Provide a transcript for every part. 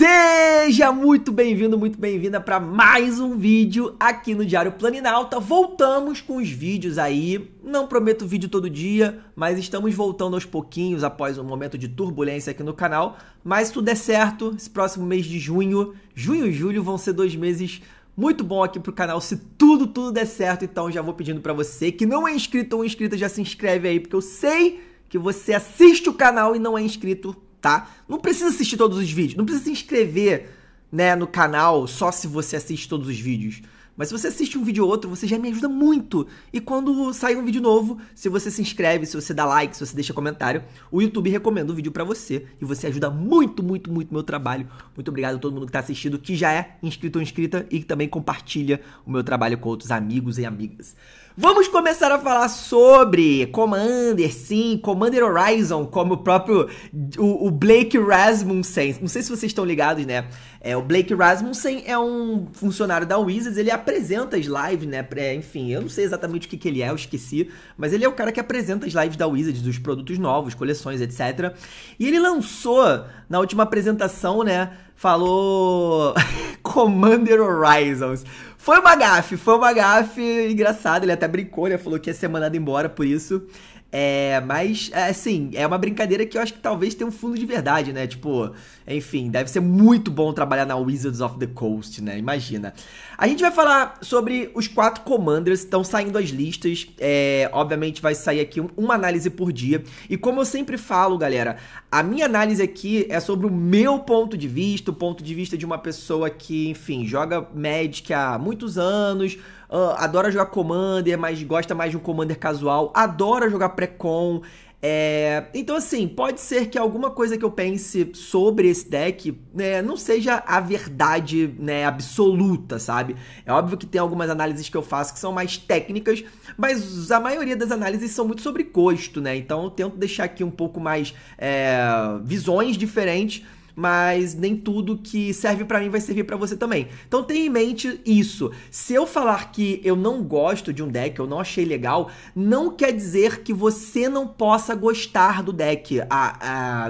Seja muito bem-vindo, muito bem-vinda para mais um vídeo aqui no Diário Planinalta. Voltamos com os vídeos aí. Não prometo vídeo todo dia, mas estamos voltando aos pouquinhos após um momento de turbulência aqui no canal. Mas se tudo der é certo, esse próximo mês de junho, junho e julho vão ser dois meses muito bom aqui pro canal se tudo, tudo der certo. Então já vou pedindo para você que não é inscrito ou inscrita, já se inscreve aí, porque eu sei que você assiste o canal e não é inscrito tá? Não precisa assistir todos os vídeos, não precisa se inscrever, né, no canal só se você assiste todos os vídeos. Mas se você assiste um vídeo ou outro, você já me ajuda muito. E quando sair um vídeo novo, se você se inscreve, se você dá like, se você deixa comentário, o YouTube recomenda o vídeo para você e você ajuda muito, muito, muito meu trabalho. Muito obrigado a todo mundo que tá assistindo, que já é inscrito ou inscrita e que também compartilha o meu trabalho com outros amigos e amigas. Vamos começar a falar sobre Commander, sim, Commander Horizon, como o próprio o, o, Blake Rasmussen. Não sei se vocês estão ligados, né? É, o Blake Rasmussen é um funcionário da Wizards, ele apresenta as lives, né? É, enfim, eu não sei exatamente o que, que ele é, eu esqueci, mas ele é o cara que apresenta as lives da Wizards, dos produtos novos, coleções, etc. E ele lançou na última apresentação, né? Falou Commander Horizons. Foi uma gafe, foi uma gafe engraçada. Ele até brincou, ele falou que ia ser mandado embora por isso. É, mas, é, assim, é uma brincadeira que eu acho que talvez tenha um fundo de verdade, né? Tipo, enfim, deve ser muito bom trabalhar na Wizards of the Coast, né? Imagina. A gente vai falar sobre os quatro commanders, estão saindo as listas. É, obviamente vai sair aqui um, uma análise por dia. E como eu sempre falo, galera, a minha análise aqui é sobre o meu ponto de vista, o ponto de vista de uma pessoa que, enfim, joga Magic há muitos anos uh, adora jogar Commander, mas gosta mais de um Commander casual, adora jogar pré-con. É... Então, assim, pode ser que alguma coisa que eu pense sobre esse deck né, não seja a verdade né, absoluta, sabe? É óbvio que tem algumas análises que eu faço que são mais técnicas, mas a maioria das análises são muito sobre gosto, né? Então eu tento deixar aqui um pouco mais é... visões diferentes mas nem tudo que serve para mim vai servir para você também. Então tenha em mente isso. Se eu falar que eu não gosto de um deck, eu não achei legal, não quer dizer que você não possa gostar do deck.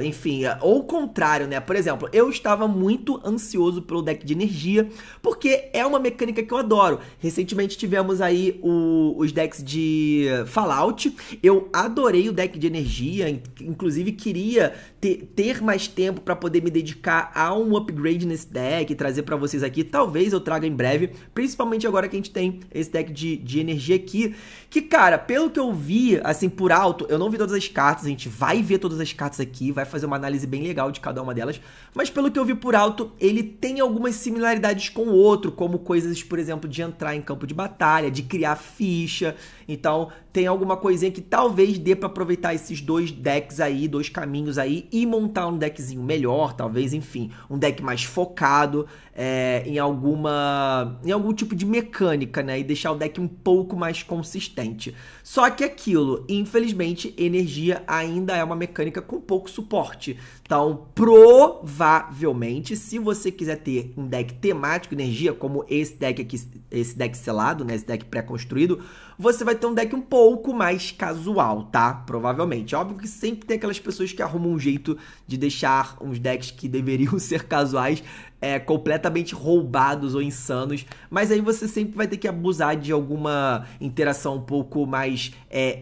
enfim, ou o contrário, né? Por exemplo, eu estava muito ansioso pelo deck de energia, porque é uma mecânica que eu adoro. Recentemente tivemos aí o, os decks de Fallout. Eu adorei o deck de energia, inclusive queria ter, ter mais tempo para poder me dedicar a um upgrade nesse deck, trazer para vocês aqui. Talvez eu traga em breve, principalmente agora que a gente tem esse deck de, de energia aqui. Que, cara, pelo que eu vi, assim, por alto, eu não vi todas as cartas, a gente vai ver todas as cartas aqui, vai fazer uma análise bem legal de cada uma delas. Mas pelo que eu vi por alto, ele tem algumas similaridades com o outro, como coisas, por exemplo, de entrar em campo de batalha, de criar ficha. Então, tem alguma coisinha que talvez dê para aproveitar esses dois decks aí, dois caminhos aí e montar um deckzinho melhor, talvez, enfim, um deck mais focado é, em alguma em algum tipo de mecânica, né, e deixar o deck um pouco mais consistente. Só que aquilo, infelizmente, energia ainda é uma mecânica com pouco suporte. Então, provavelmente, se você quiser ter um deck temático energia, como esse deck aqui, esse deck selado, né, esse deck pré-construído, você vai ter um deck um pouco mais casual, tá? Provavelmente. óbvio que sempre tem aquelas pessoas que arrumam um jeito de deixar uns decks que deveriam ser casuais é, completamente roubados ou insanos, mas aí você sempre vai ter que abusar de alguma interação um pouco mais é,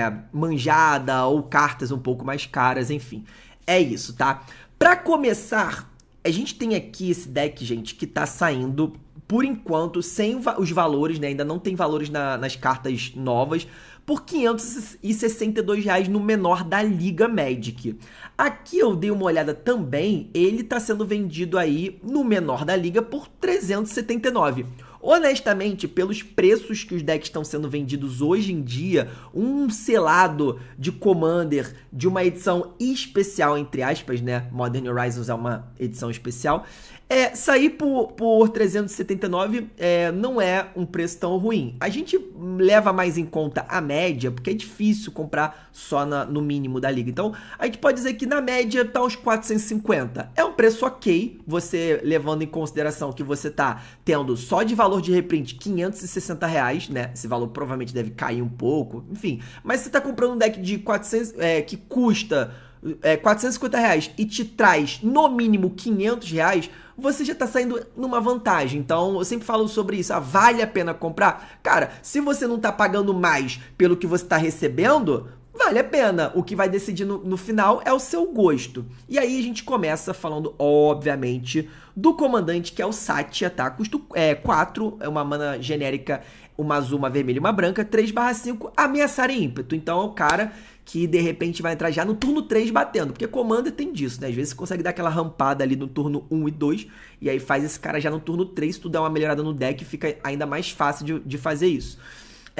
é, manjada ou cartas um pouco mais caras, enfim. É isso, tá? Para começar, a gente tem aqui esse deck, gente, que tá saindo por enquanto sem os valores, né? Ainda não tem valores na, nas cartas novas, por R$ 562 no menor da Liga Magic. Aqui eu dei uma olhada também, ele está sendo vendido aí no menor da liga por 379. Honestamente, pelos preços que os decks estão sendo vendidos hoje em dia, um selado de Commander de uma edição especial, entre aspas, né? Modern Horizons é uma edição especial. É, sair por, por 379 é, não é um preço tão ruim. A gente leva mais em conta a média, porque é difícil comprar só na, no mínimo da liga. Então, a gente pode dizer que na média tá uns 450. É um preço ok, você levando em consideração que você tá tendo só de valor de reprint 560 reais, né? Esse valor provavelmente deve cair um pouco, enfim. Mas você tá comprando um deck de 400, é, que custa é, 450 reais e te traz no mínimo 500 reais, você já está saindo numa vantagem. Então, eu sempre falo sobre isso. Ah, vale a pena comprar? Cara, se você não está pagando mais pelo que você está recebendo, vale a pena. O que vai decidir no, no, final é o seu gosto. E aí a gente começa falando, obviamente, do comandante, que é o Satya, tá? Custo é, 4, é uma mana genérica, uma azul, uma vermelha e uma branca, 3 5, ameaçar e ímpeto. Então é o cara que de repente vai entrar já no turno 3 batendo, porque Commander tem disso, né? Às vezes você consegue dar aquela rampada ali no turno 1 e 2, e aí faz esse cara já no turno 3, tu dá uma melhorada no deck, fica ainda mais fácil de, de fazer isso.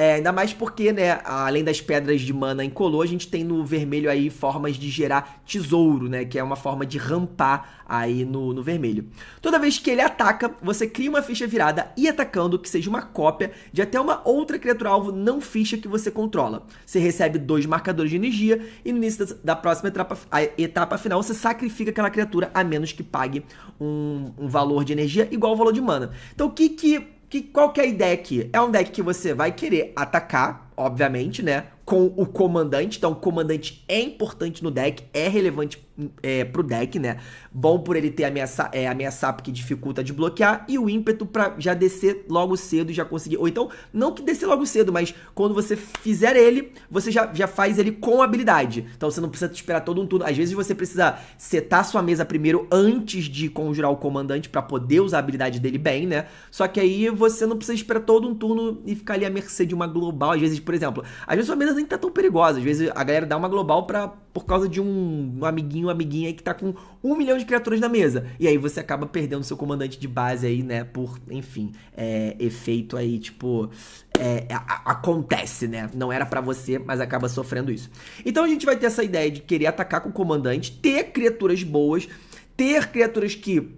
É, ainda mais porque, né, além das pedras de mana incolor, a gente tem no vermelho aí formas de gerar tesouro, né, que é uma forma de rampar aí no, no vermelho. Toda vez que ele ataca, você cria uma ficha virada e atacando que seja uma cópia de até uma outra criatura-alvo não ficha que você controla. Você recebe dois marcadores de energia e no início da, próxima etapa, etapa final você sacrifica aquela criatura a menos que pague um, um valor de energia igual ao valor de mana. Então o que que que, qual que é a ideia aqui? É um deck que você vai querer atacar, obviamente, né? Com o comandante. Então, o comandante é importante no deck, é relevante é, pro deck, né? Bom por ele ter a minha, é, a minha sap que dificulta de bloquear. E o ímpeto pra já descer logo cedo e já conseguir. Ou então, não que descer logo cedo, mas quando você fizer ele, você já, já faz ele com habilidade. Então você não precisa esperar todo um turno. Às vezes você precisa setar sua mesa primeiro antes de conjurar o comandante para poder usar a habilidade dele bem, né? Só que aí você não precisa esperar todo um turno e ficar ali à mercê de uma global. Às vezes, por por exemplo, às vezes sua mesa nem tá tão perigosa, às vezes a galera dá uma global pra, por causa de um, um amiguinho, uma amiguinha aí que tá com um milhão de criaturas na mesa. E aí você acaba perdendo seu comandante de base aí, né? Por, enfim, é, efeito aí, tipo. É, é a, acontece, né? Não era para você, mas acaba sofrendo isso. Então a gente vai ter essa ideia de querer atacar com o comandante, ter criaturas boas, ter criaturas que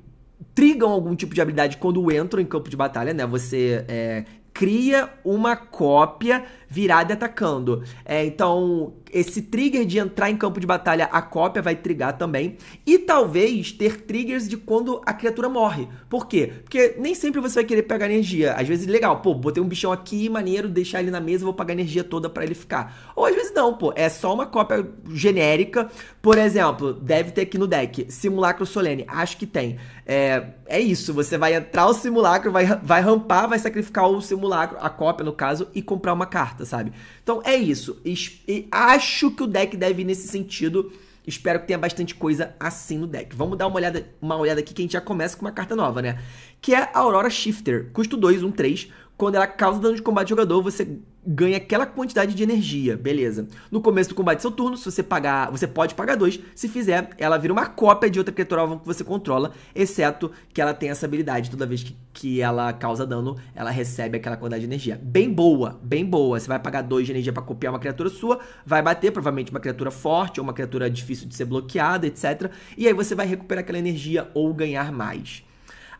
trigam algum tipo de habilidade quando entram em campo de batalha, né? Você é, cria uma cópia virada atacando. É, então, esse trigger de entrar em campo de batalha, a cópia vai trigar também. E talvez ter triggers de quando a criatura morre. Por quê? Porque nem sempre você vai querer pegar energia. Às vezes, legal, pô, botei um bichão aqui, maneiro, deixar ele na mesa, vou pagar energia toda para ele ficar. Ou às vezes não, pô, é só uma cópia genérica. Por exemplo, deve ter aqui no deck, Simulacro Solene, acho que tem. É, é isso, você vai entrar o simulacro, vai, vai rampar, vai sacrificar o simulacro, a cópia no caso, e comprar uma carta sabe? Então é isso. E acho que o deck deve ir nesse sentido. Espero que tenha bastante coisa assim no deck. Vamos dar uma olhada, uma olhada aqui que a gente já começa com uma carta nova, né? Que é a Aurora Shifter. Custo 2, 1, 3. Quando ela causa dano de combate ao jogador, você ganha aquela quantidade de energia, beleza. No começo do combate do seu turno, se você pagar, você pode pagar dois. Se fizer, ela vira uma cópia de outra criatura alvo que você controla, exceto que ela tem essa habilidade. Toda vez que, que ela causa dano, ela recebe aquela quantidade de energia. Bem boa, bem boa. Você vai pagar dois de energia para copiar uma criatura sua, vai bater, provavelmente uma criatura forte ou uma criatura difícil de ser bloqueada, etc. E aí você vai recuperar aquela energia ou ganhar mais.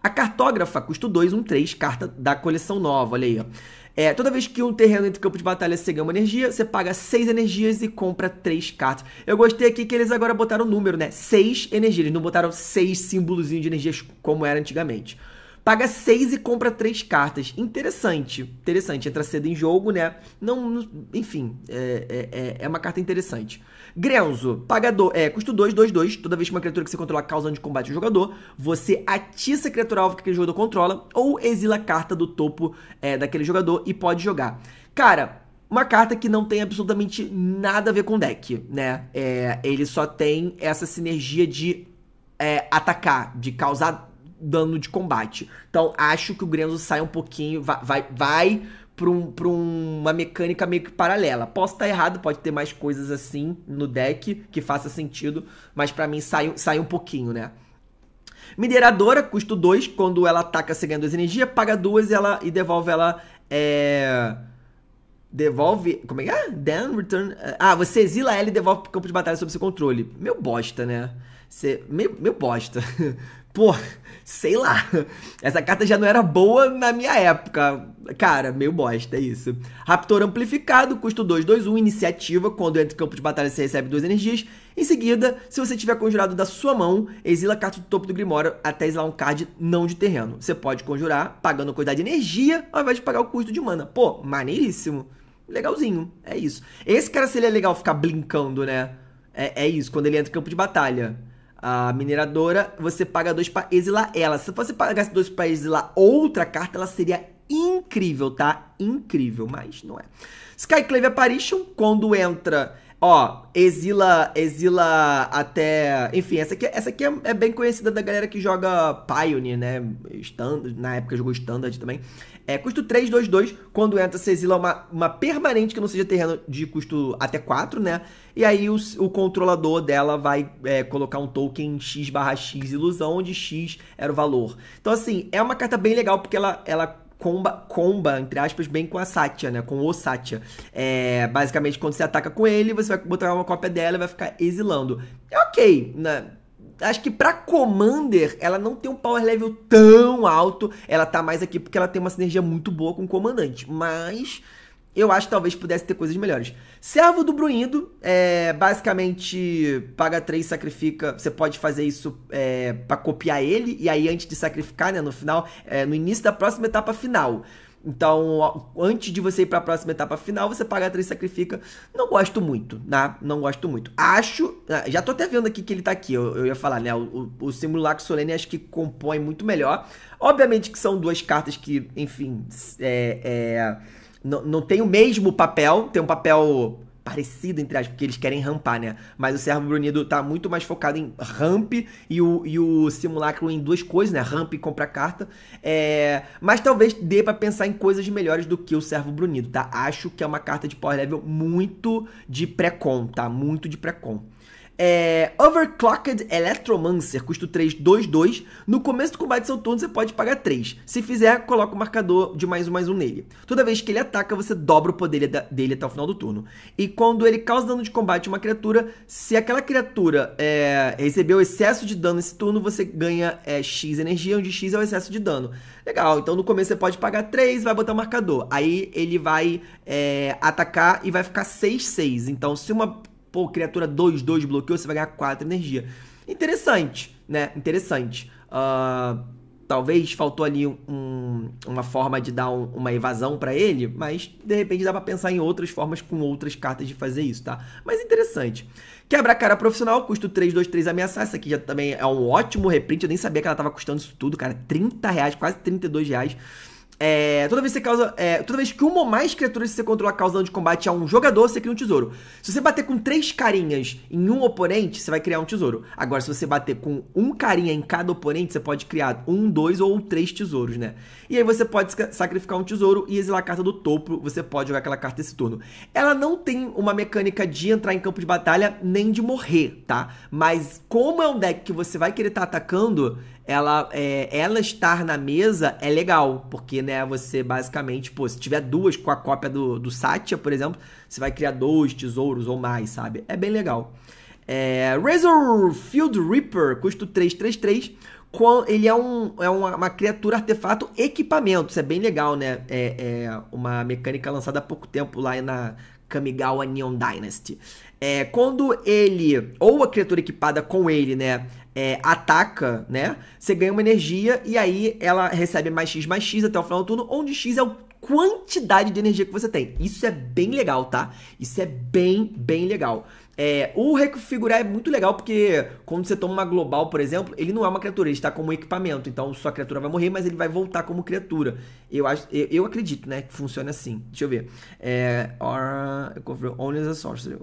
A cartógrafa custa 2, 1, 3, carta da coleção nova, olha aí, ó. É, toda vez que um terreno entra em campo de batalha você ganha uma energia, você paga 6 energias e compra 3 cartas. Eu gostei aqui que eles agora botaram o número, né? 6 energias. Eles não botaram 6 símbolozinhos de energias como era antigamente. Paga 6 e compra 3 cartas. Interessante. Interessante. Entra cedo em jogo, né? Não, enfim, é, é, é, é uma carta interessante. Grenzo, paga do, é, custo 2, 2, 2. Toda vez que uma criatura que você controla causa dano de combate ao jogador, você atiça a criatura alvo que aquele jogador controla ou exila a carta do topo é, daquele jogador e pode jogar. Cara, uma carta que não tem absolutamente nada a ver com deck, né? É, ele só tem essa sinergia de é, atacar, de causar dano de combate. Então, acho que o Grenzo sai um pouquinho, vai, vai, vai pra, um, pra uma mecânica meio que paralela. Posso estar tá errado, pode ter mais coisas assim no deck que faça sentido, mas para mim sai, sai um pouquinho, né? Mineradora, custo 2, quando ela ataca, você ganha 2 energia, paga 2 e, ela, e devolve ela. É... Devolve. Como é que é? Then return. É, ah, você exila ela e devolve pro campo de batalha sob seu controle. Meu bosta, né? Você, meu, meu bosta. pô, sei lá. Essa carta já não era boa na minha época. Cara, meio bosta, é isso. Raptor amplificado, custo 2, 2, 1, iniciativa. Quando entra em campo de batalha, você recebe duas energias. Em seguida, se você tiver conjurado da sua mão, exila a carta do topo do Grimório até exilar um card não de terreno. Você pode conjurar pagando a quantidade de energia ao invés de pagar o custo de mana. Pô, maneiríssimo. Legalzinho, é isso. Esse cara seria é legal ficar brincando, né? É, é isso, quando ele entra em campo de batalha a mineradora, você paga dois pra exilar ela. Se você pagasse dois pra exilar outra carta, ela seria incrível, tá? Incrível, mas não é. Skyclave Apparition, quando entra Ó, exila, exila até. Enfim, essa aqui, essa aqui é, é bem conhecida da galera que joga Pioneer, né? Standard, na época jogou Standard também. É, custo 3, 2, 2. Quando entra, você exila uma, uma permanente que não seja terreno de custo até 4, né? E aí o, o controlador dela vai é, colocar um token x barra x ilusão, onde x era o valor. Então, assim, é uma carta bem legal porque ela, ela comba, comba, entre aspas, bem com a Satya, né? Com o Satya. É, basicamente, quando você ataca com ele, você vai botar uma cópia dela e vai ficar exilando. É ok, né? acho que pra Commander, ela não tem um power level tão alto. Ela tá mais aqui porque ela tem uma sinergia muito boa com o comandante. Mas eu acho que talvez pudesse ter coisas melhores. Servo do Bruindo, é, basicamente, paga 3, sacrifica. Você pode fazer isso é, para copiar ele, e aí antes de sacrificar, né, no final, é, no início da próxima etapa final. Então, antes de você ir para a próxima etapa final, você paga 3 sacrifica. Não gosto muito, né? Não gosto muito. Acho, ah, já tô até vendo aqui que ele tá aqui, eu, eu ia falar, né? O, o, o Simulacro Solene acho que compõe muito melhor. Obviamente que são duas cartas que, enfim, é... é não, não tem o mesmo papel, tem um papel parecido, entre aspas, porque eles querem rampar, né? Mas o Servo Brunido tá muito mais focado em ramp e o, e o simulacro em duas coisas, né? Ramp e compra carta. É... Mas talvez dê para pensar em coisas melhores do que o Servo Brunido, tá? Acho que é uma carta de power level muito de pré-com, tá? Muito de pré-com. É, Overclocked Electromancer, custo 3, 2, 2. No começo do combate do seu turno, você pode pagar 3. Se fizer, coloca o marcador de mais um, mais um nele. Toda vez que ele ataca, você dobra o poder dele até o final do turno. E quando ele causa dano de combate a uma criatura, se aquela criatura é, recebeu excesso de dano nesse turno, você ganha é, X energia, onde X é o excesso de dano. Legal, então no começo você pode pagar 3, vai botar o marcador. Aí ele vai é, atacar e vai ficar 6, 6. Então se uma Pô, criatura 2, 2 bloqueou, você vai ganhar 4 energia. Interessante, né? Interessante. Uh, talvez faltou ali um, uma forma de dar um, uma evasão para ele, mas de repente dá para pensar em outras formas com outras cartas de fazer isso, tá? Mas interessante. Quebra cara profissional, custo 3, 2, 3 ameaçar. Essa aqui já também é um ótimo reprint. Eu nem sabia que ela tava custando isso tudo, cara. 30 reais, quase 32 reais. É, toda vez que você causa. É, toda vez que uma ou mais criaturas que você controla causando de combate a um jogador, você cria um tesouro. Se você bater com três carinhas em um oponente, você vai criar um tesouro. Agora, se você bater com um carinha em cada oponente, você pode criar um, dois ou três tesouros, né? E aí você pode sacrificar um tesouro e exilar a carta do topo. Você pode jogar aquela carta esse turno. Ela não tem uma mecânica de entrar em campo de batalha nem de morrer, tá? Mas como é um deck que você vai querer estar tá atacando ela, é, ela estar na mesa é legal, porque, né, você basicamente, pô, se tiver duas com a cópia do, do Satya, por exemplo, você vai criar dois tesouros ou mais, sabe? É bem legal. É, Razor Field Reaper, custo 333. Ele é, um, é uma, uma criatura, artefato, equipamento. Isso é bem legal, né? É, é uma mecânica lançada há pouco tempo lá na Kamigawa Neon Dynasty. É, quando ele, ou a criatura equipada com ele, né? é, ataca, né? Você ganha uma energia e aí ela recebe mais X mais X até o final do turno, onde X é a quantidade de energia que você tem. Isso é bem legal, tá? Isso é bem, bem legal. É, o reconfigurar é muito legal porque quando você toma uma global, por exemplo, ele não é uma criatura, ele está como equipamento. Então sua criatura vai morrer, mas ele vai voltar como criatura. Eu, acho, eu, eu acredito, né, que funciona assim. Deixa eu ver. É, or, only as a sorcery.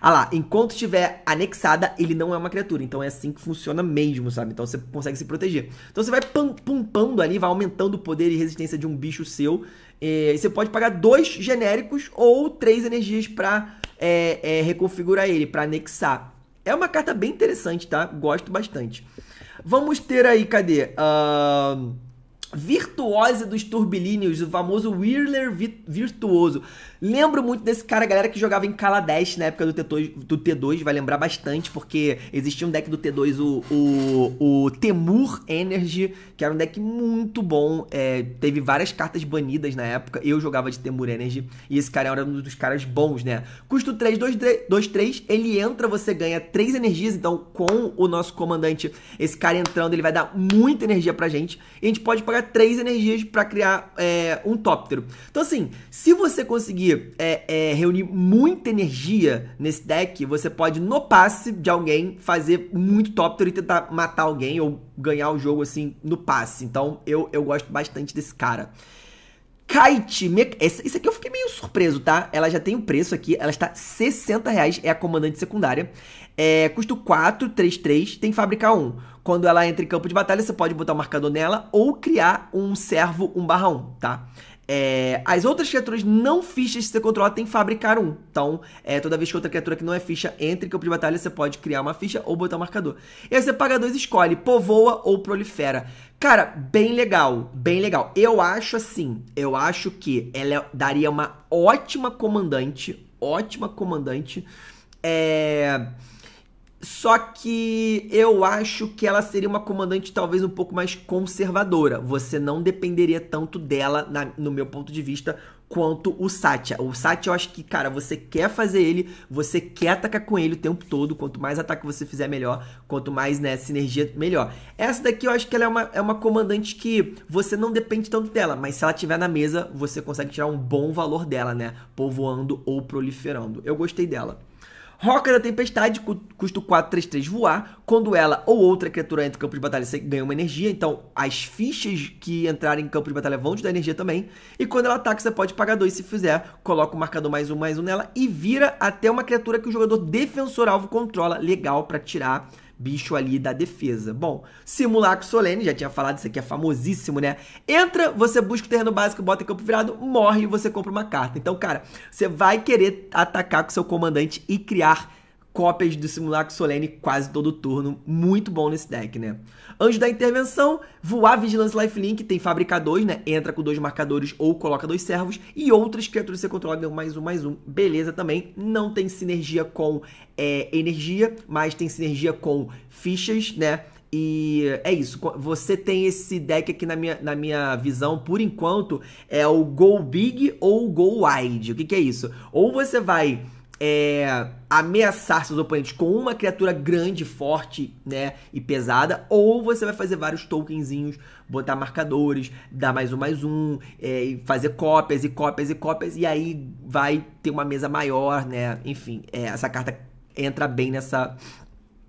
Ah lá, enquanto estiver anexada, ele não é uma criatura. Então é assim que funciona mesmo, sabe? Então você consegue se proteger. Então você vai pumpando ali, vai aumentando o poder e resistência de um bicho seu é, e você pode pagar dois genéricos ou três energias para é, é, reconfigurar ele, para anexar. É uma carta bem interessante, tá? Gosto bastante. Vamos ter aí, cadê? Uh virtuose dos turbilíneos, o famoso Whirler virtuoso. Lembro muito desse cara, galera que jogava em Kaladesh na época do T2, do T2 vai lembrar bastante, porque existia um deck do T2, o, o, o Temur Energy, que era um deck muito bom, é, teve várias cartas banidas na época, eu jogava de Temur Energy, e esse cara era um dos caras bons, né? Custo 3, 2, 2 3, ele entra, você ganha 3 energias, então com o nosso comandante, esse cara entrando, ele vai dar muita energia pra gente, e a gente pode pagar três energias para criar é, um tóptero. Então, assim, se você conseguir é, é, reunir muita energia nesse deck, você pode, no passe de alguém, fazer muito tóptero e tentar matar alguém ou ganhar o jogo, assim, no passe. Então, eu, eu gosto bastante desse cara. Kite, me... isso aqui eu fiquei meio surpreso, tá? Ela já tem o um preço aqui, ela está 60 reais, é a comandante secundária. É, custo 4, 3, 3, tem fabricar 1. Quando ela entra em campo de batalha, você pode botar o um marcador nela ou criar um servo 1 barra 1, tá? É, as outras criaturas não fichas que você controla tem fabricar um. Então, é, toda vez que outra criatura que não é ficha entra em campo de batalha, você pode criar uma ficha ou botar um marcador. E aí você paga dois escolhe, povoa ou prolifera. Cara, bem legal, bem legal. Eu acho assim, eu acho que ela daria uma ótima comandante, ótima comandante. É só que eu acho que ela seria uma comandante talvez um pouco mais conservadora. Você não dependeria tanto dela, na, no meu ponto de vista, quanto o Satya. O Satya, eu acho que, cara, você quer fazer ele, você quer atacar com ele o tempo todo. Quanto mais ataque você fizer, melhor. Quanto mais, né, sinergia, melhor. Essa daqui eu acho que ela é uma, é uma comandante que você não depende tanto dela, mas se ela tiver na mesa, você consegue tirar um bom valor dela, né? Povoando ou proliferando. Eu gostei dela. Roca da Tempestade, custa 4, 3, 3, voar. Quando ela ou outra criatura entra em campo de batalha, você ganha uma energia. Então, as fichas que entrarem em campo de batalha vão te dar energia também. E quando ela ataca, você pode pagar 2 se fizer. Coloca o marcador mais um, mais um nela e vira até uma criatura que o jogador defensor alvo controla. Legal para tirar bicho ali da defesa. Bom, simulacro solene, já tinha falado, isso aqui é famosíssimo, né? Entra, você busca o terreno básico, bota em campo virado, morre e você compra uma carta. Então, cara, você vai querer atacar com seu comandante e criar cópias do Simulacro Solene quase todo turno. Muito bom nesse deck, né? Anjo da Intervenção, Voar Vigilância Lifelink, tem fabricador, né? Entra com dois marcadores ou coloca dois servos. E outras criaturas que você controla ganham mais um, mais um. Beleza também. Não tem sinergia com é, energia, mas tem sinergia com fichas, né? E é isso. Você tem esse deck aqui na minha, na minha visão, por enquanto, é o Go Big ou Go Wide. O que, que é isso? Ou você vai é, ameaçar seus oponentes com uma criatura grande, forte, né, e pesada, ou você vai fazer vários tokenzinhos, botar marcadores, dar mais um, mais um, é, fazer cópias e cópias e cópias, e aí vai ter uma mesa maior, né, enfim, é, essa carta entra bem nessa,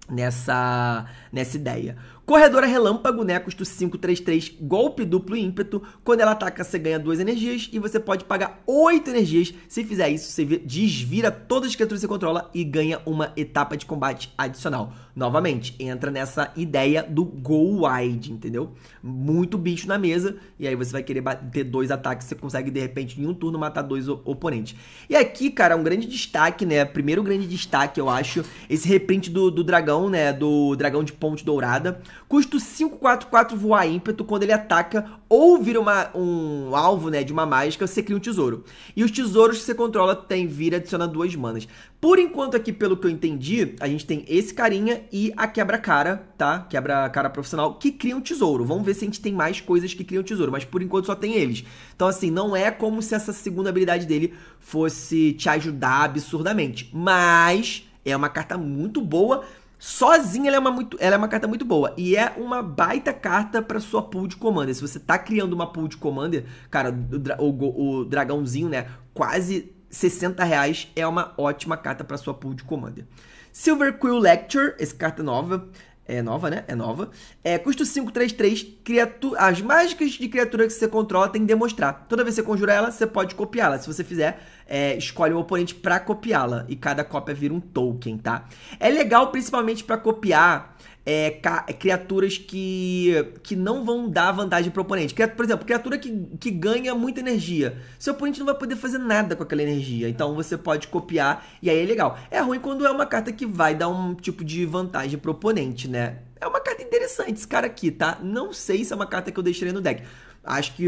nessa, nessa ideia. Corredora Relâmpago, né? Custo 533, golpe duplo ímpeto. Quando ela ataca, você ganha duas energias e você pode pagar oito energias. Se fizer isso, você desvira todas as criaturas que você controla e ganha uma etapa de combate adicional. Novamente, entra nessa ideia do go wide, entendeu? Muito bicho na mesa e aí você vai querer ter dois ataques, você consegue de repente em um turno matar dois oponentes. E aqui, cara, um grande destaque, né? Primeiro grande destaque, eu acho, esse reprint do, do dragão, né? Do dragão de ponte dourada Custo 544 voar ímpeto, quando ele ataca ou vira uma, um alvo né, de uma mágica, você cria um tesouro. E os tesouros que você controla tem vira, adiciona duas manas. Por enquanto aqui, pelo que eu entendi, a gente tem esse carinha e a quebra-cara, tá? Quebra-cara profissional, que cria um tesouro. Vamos ver se a gente tem mais coisas que criam tesouro, mas por enquanto só tem eles. Então assim, não é como se essa segunda habilidade dele fosse te ajudar absurdamente, mas é uma carta muito boa Sozinha ela é uma, muito, ela é uma carta muito boa. E é uma baita carta para sua pool de commander. Se você tá criando uma pool de commander, cara, o, o, o dragãozinho, né? Quase 60 reais é uma ótima carta para sua pool de commander. Silver Quill Lecture, essa carta é nova. É nova, né? É nova. É, custo 3. criatu... as mágicas de criatura que você controla tem que demonstrar. Toda vez que você conjura ela, você pode copiá-la. Se você fizer, é, escolhe um oponente para copiá-la. E cada cópia vira um token, tá? É legal principalmente para copiar é, é, criaturas que, que não vão dar vantagem pro oponente. Por exemplo, criatura que, que ganha muita energia. Seu oponente não vai poder fazer nada com aquela energia. Então você pode copiar e aí é legal. É ruim quando é uma carta que vai dar um tipo de vantagem pro oponente, né? É uma carta interessante esse cara aqui, tá? Não sei se é uma carta que eu deixaria no deck. Acho que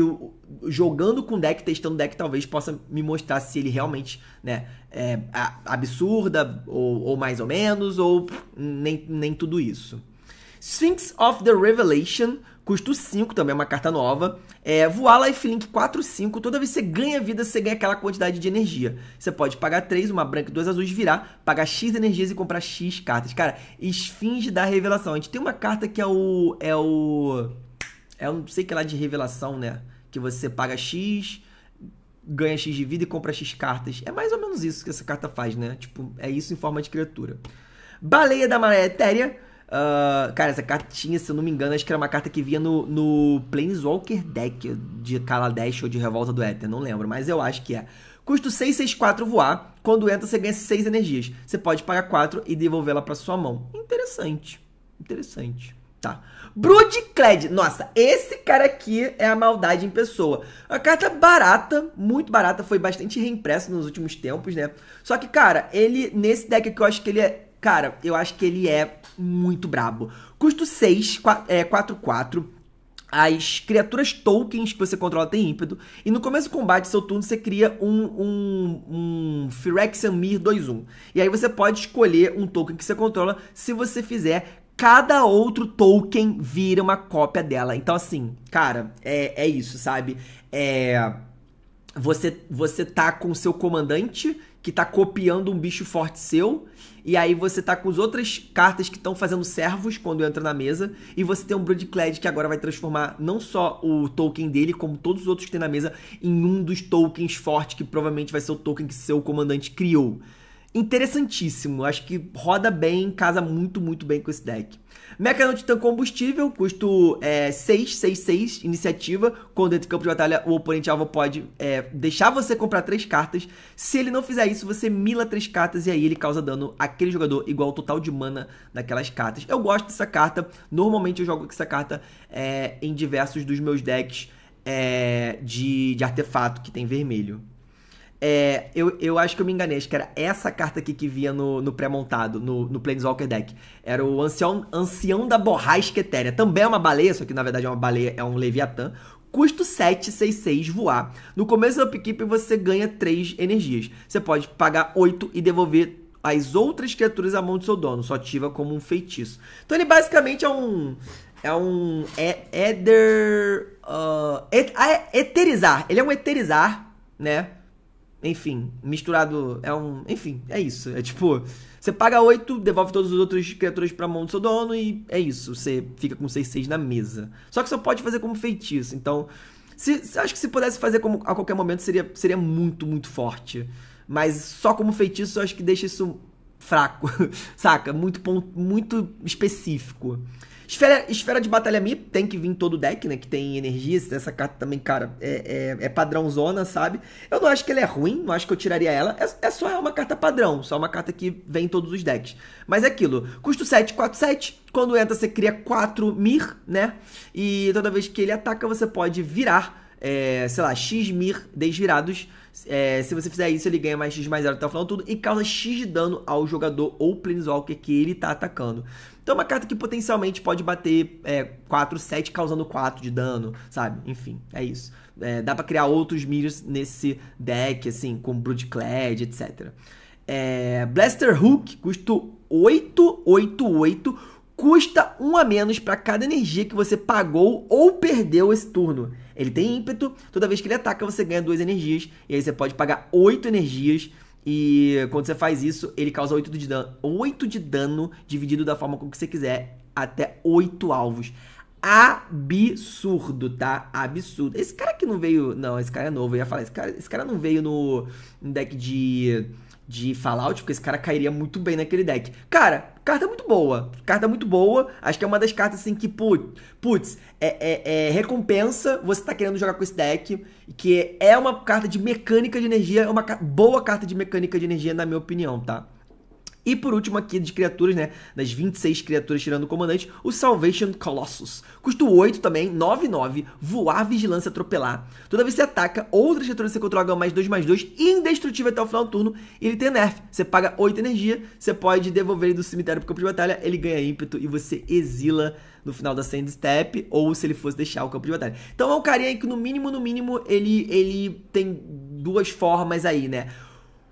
jogando com deck, testando deck, talvez possa me mostrar se ele realmente né, é absurda, ou, ou mais ou menos, ou nem, nem tudo isso. Sphinx of the Revelation, custo 5, também é uma carta nova. É, voar lifelink 4, 5. Toda vez que você ganha vida, você ganha aquela quantidade de energia. Você pode pagar 3, uma branca e duas azuis, virar, pagar X energias e comprar X cartas. Cara, Esfinge da Revelação. A gente tem uma carta que é o. É o. É um, não sei que é lá de revelação, né? Que você paga X, ganha X de vida e compra X cartas. É mais ou menos isso que essa carta faz, né? Tipo, é isso em forma de criatura. Baleia da Maré Etérea Uh, cara, essa carta tinha, se eu não me engano, acho que era uma carta que vinha no, no Planeswalker deck de Kaladesh ou de Revolta do Éter, não lembro, mas eu acho que é. Custo 6, 6, 4 voar. Quando entra, você ganha 6 energias. Você pode pagar 4 e devolvê-la para sua mão. Interessante. Interessante. Tá. Broodclad. Nossa, esse cara aqui é a maldade em pessoa. A carta barata, muito barata, foi bastante reimpressa nos últimos tempos, né? Só que, cara, ele, nesse deck aqui, eu acho que ele é. Cara, eu acho que ele é muito brabo. Custo 6, 4, 4, As criaturas tokens que você controla tem ímpeto. E no começo do combate, seu turno, você cria um, um, um Phyrexian Mir 2-1. E aí você pode escolher um token que você controla. Se você fizer, cada outro token vira uma cópia dela. Então, assim, cara, é, é isso, sabe? É você, você tá com seu comandante que tá copiando um bicho forte seu, e aí você tá com as outras cartas que estão fazendo servos quando entra na mesa, e você tem um Broodclad que agora vai transformar não só o token dele, como todos os outros que tem na mesa, em um dos tokens fortes, que provavelmente vai ser o token que seu comandante criou. Interessantíssimo, acho que roda bem, casa muito, muito bem com esse deck. Mecha não Titã Combustível, custo é, 6, 6, 6, iniciativa. Quando entra em campo de batalha, o oponente alvo pode é, deixar você comprar três cartas. Se ele não fizer isso, você mila três cartas e aí ele causa dano àquele jogador igual ao total de mana daquelas cartas. Eu gosto dessa carta, normalmente eu jogo com essa carta é, em diversos dos meus decks é, de, de artefato que tem vermelho. É, eu, eu acho que eu me enganei, acho que era essa carta aqui que vinha no, no pré-montado, no, no Planeswalker deck. Era o Ancião, Ancião da Borrasca Etérea. Também é uma baleia, só que na verdade é uma baleia, é um Leviatã. Custo 7, 6, 6, voar. No começo do upkeep você ganha 3 energias. Você pode pagar 8 e devolver as outras criaturas à mão do seu dono. Só ativa como um feitiço. Então ele basicamente é um... É um... É, éder... Uh, et, é, eterizar. Ele é um eterizar, né? Enfim, misturado é um. Enfim, é isso. É tipo, você paga 8, devolve todos os outros criaturas pra mão do seu dono e é isso. Você fica com 6, 6 na mesa. Só que só pode fazer como feitiço. Então, se, acho que se pudesse fazer como a qualquer momento seria, seria muito, muito forte. Mas só como feitiço eu acho que deixa isso fraco. Saca? Muito, muito específico. Esfera, esfera de batalha Mi tem que vir todo deck, né? Que tem energia. Essa carta também, cara, é, é, é padrão zona, sabe? Eu não acho que ela é ruim, não acho que eu tiraria ela. É, é só uma carta padrão, só uma carta que vem em todos os decks. Mas é aquilo: custo 7, 4, 7. Quando entra, você cria 4 Mir, né? E toda vez que ele ataca, você pode virar, é, sei lá, X Mir desvirados. É, se você fizer isso, ele ganha mais X mais 0 até o final tudo e causa X de dano ao jogador ou Planeswalker que ele tá atacando. Então é uma carta que potencialmente pode bater é, 4, 7, causando 4 de dano, sabe? Enfim, é isso. É, dá para criar outros minions nesse deck, assim, com Broodclad, etc. É, Blaster Hook, custo 8, 8, 8. Custa 1 a menos para cada energia que você pagou ou perdeu esse turno. Ele tem ímpeto, toda vez que ele ataca você ganha 2 energias, e aí você pode pagar 8 energias e quando você faz isso, ele causa 8 de dano, 8 de dano dividido da forma como que você quiser, até 8 alvos. Absurdo, tá? Absurdo. Esse cara que não veio. Não, esse cara é novo. Eu ia falar, esse cara, esse cara não veio no, no deck de de Fallout, porque esse cara cairia muito bem naquele deck. Cara, carta muito boa. Carta muito boa. Acho que é uma das cartas assim que, putz, é, é, é recompensa você tá querendo jogar com esse deck. Que é uma carta de mecânica de energia, é uma boa carta de mecânica de energia, na minha opinião, tá? E por último aqui de criaturas, né, das 26 criaturas tirando o comandante, o Salvation Colossus. Custo 8 também, 9, 9, voar, vigilância, atropelar. Toda vez que você ataca, outras criaturas você controla ganham mais 2, mais 2, indestrutível até o final do turno, e ele tem nerf. Você paga 8 energia, você pode devolver ele do cemitério pro campo de batalha, ele ganha ímpeto e você exila no final da Sand Step, ou se ele fosse deixar o campo de batalha. Então é um carinha aí que no mínimo, no mínimo, ele, ele tem duas formas aí, né?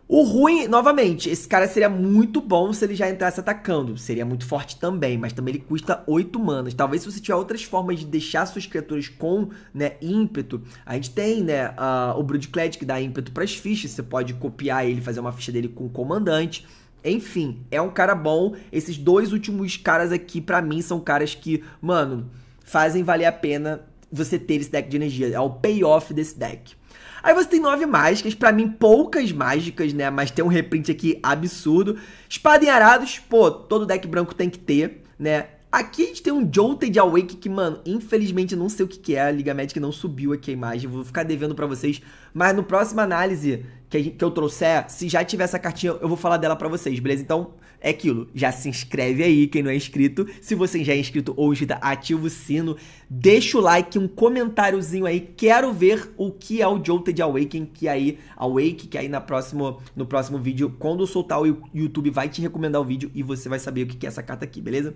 O ruim, novamente, esse cara seria muito bom se ele já entrasse atacando. Seria muito forte também, mas também ele custa 8 manas. Talvez se você tiver outras formas de deixar suas criaturas com né, ímpeto. A gente tem né, uh, o Broodclad que dá ímpeto para as fichas. Você pode copiar ele, fazer uma ficha dele com o comandante. Enfim, é um cara bom. Esses dois últimos caras aqui, para mim, são caras que, mano, fazem valer a pena você ter esse deck de energia. É o payoff desse deck. Aí você tem nove mágicas, para mim poucas mágicas, né? Mas tem um reprint aqui absurdo. Espada em Arados, pô, todo deck branco tem que ter, né? Aqui a gente tem um Jolted Awake que, mano, infelizmente não sei o que, que é. A Liga Magic não subiu aqui a imagem. Vou ficar devendo para vocês. Mas no próximo análise que, gente, que eu trouxer, se já tiver essa cartinha, eu vou falar dela para vocês, beleza? Então, é aquilo, já se inscreve aí quem não é inscrito. Se você já é inscrito ou inscrita, ativa o sino, deixa o like, um comentáriozinho aí. Quero ver o que é o Jolted Awakening, que aí Awake, que aí na próximo, no próximo vídeo, quando eu soltar o YouTube vai te recomendar o vídeo e você vai saber o que é essa carta aqui, beleza?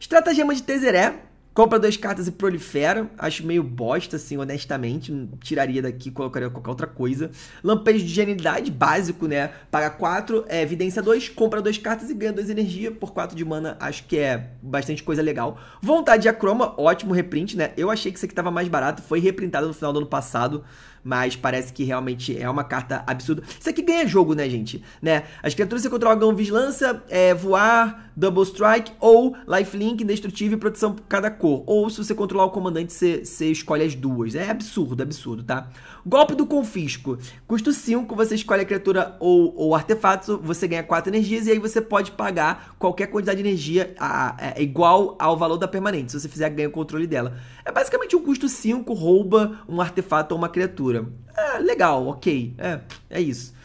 Estratagema de Tezeré, Compra duas cartas e prolifera. Acho meio bosta, assim, honestamente. Tiraria daqui, colocaria qualquer outra coisa. Lampejo de genialidade, básico, né? Paga 4, é, evidência 2, compra duas cartas e ganha 2 energia. Por 4 de mana, acho que é bastante coisa legal. Vontade de acroma, ótimo reprint, né? Eu achei que isso aqui tava mais barato. Foi reprintado no final do ano passado mas parece que realmente é uma carta absurda. Isso aqui ganha jogo, né, gente? Né? As criaturas que controlam ganham vigilância, é, voar, double strike ou lifelink, indestrutível e proteção por cada cor. Ou se você controlar o comandante, você, você escolhe as duas. É absurdo, absurdo, tá? Golpe do confisco. Custo 5, você escolhe a criatura ou, ou artefato, você ganha 4 energias e aí você pode pagar qualquer quantidade de energia a, a, a, é, igual ao valor da permanente. Se você fizer, ganha o controle dela. É basicamente um custo 5, rouba um artefato ou uma criatura. É, legal, ok. É, é isso.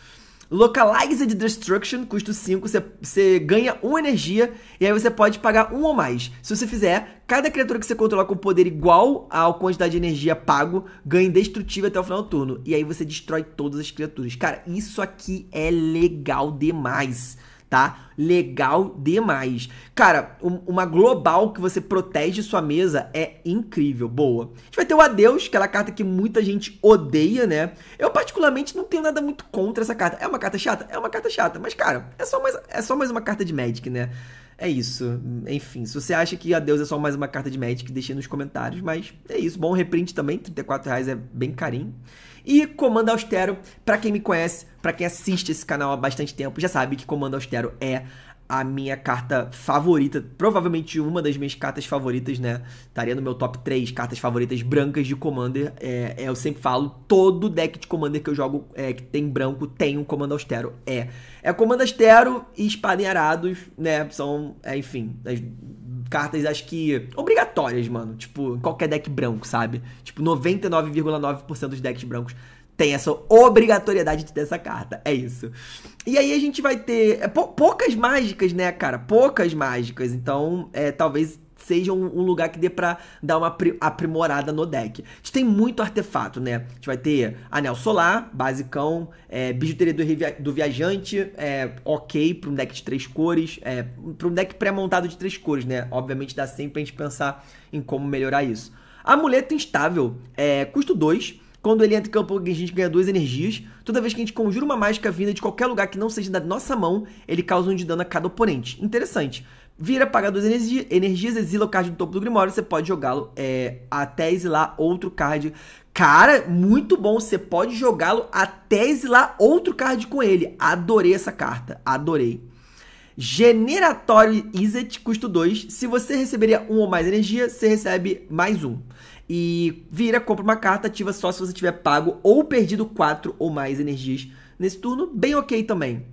Localized Destruction custa 5, você, você ganha 1 energia e aí você pode pagar 1 ou mais. Se você fizer, cada criatura que você controla com poder igual à quantidade de energia pago ganha indestrutível até o final do turno. E aí você destrói todas as criaturas. Cara, isso aqui é legal demais tá? Legal demais. Cara, um, uma global que você protege sua mesa é incrível, boa. A gente vai ter o Adeus, que é carta que muita gente odeia, né? Eu particularmente não tenho nada muito contra essa carta. É uma carta chata? É uma carta chata, mas cara, é só mais, é só mais uma carta de Magic, né? É isso. Enfim, se você acha que Adeus é só mais uma carta de Magic, deixe nos comentários, mas é isso. Bom reprint também, 34 reais é bem carinho. E Comando Austero, para quem me conhece, para quem assiste esse canal há bastante tempo, já sabe que Comando Austero é a minha carta favorita, provavelmente uma das minhas cartas favoritas, né? Estaria no meu top 3 cartas favoritas brancas de Commander. É, é, eu sempre falo, todo deck de Commander que eu jogo é, que tem branco tem um Comando Austero. É. É Comando Austero e Espadem Arados, né? São, é, enfim, as cartas, acho que obrigatórias, mano. Tipo, qualquer deck branco, sabe? Tipo, 99,9% dos decks brancos tem essa obrigatoriedade dessa carta. É isso. E aí a gente vai ter é, pou poucas mágicas, né, cara? Poucas mágicas. Então, é, talvez seja um, um lugar que dê pra dar uma aprimorada no deck. A gente tem muito artefato, né? A gente vai ter anel solar, basicão, é, bijuteria do, do viajante, é, ok pra um deck de três cores, é, pra um deck pré-montado de três cores, né? Obviamente dá sempre a gente pensar em como melhorar isso. Amuleto instável, é, custo 2. Quando ele entra em campo, a gente ganha duas energias. Toda vez que a gente conjura uma mágica vinda de qualquer lugar que não seja da nossa mão, ele causa um de dano a cada oponente. Interessante. Vira, paga duas energia, energias, exila o card do topo do Grimório. Você pode jogá-lo é, até exilar outro card. Cara, muito bom. Você pode jogá-lo até exilar outro card com ele. Adorei essa carta. Adorei. Generatório Izzet, custo 2. Se você receberia um ou mais energia, você recebe mais um. E vira, compra uma carta, ativa só se você tiver pago ou perdido 4 ou mais energias nesse turno. Bem ok também.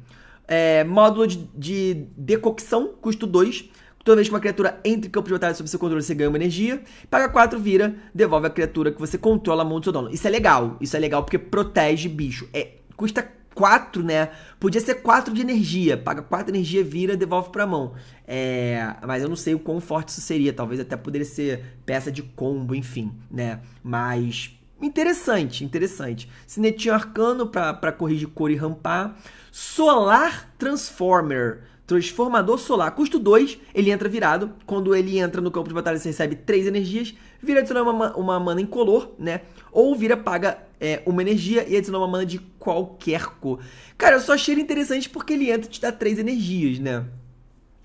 É, módulo de, de decocção, custo 2. Toda vez que uma criatura entra em campo de batalha sob seu controle, você ganha uma energia. Paga 4, vira, devolve a criatura que você controla a mão do seu dono. Isso é legal. Isso é legal porque protege bicho. É, custa 4, né? Podia ser 4 de energia. Paga 4 energia, vira, devolve pra mão. É, mas eu não sei o quão forte isso seria. Talvez até poderia ser peça de combo, enfim, né? Mas Interessante, interessante. Cinetinho arcano para corrigir cor e rampar. Solar Transformer. Transformador solar. Custo 2, ele entra virado. Quando ele entra no campo de batalha, você recebe 3 energias. Vira adicionar uma, uma mana incolor, né? Ou vira, paga é, uma energia e adiciona uma mana de qualquer cor. Cara, eu só achei ele interessante porque ele entra e te dá 3 energias, né?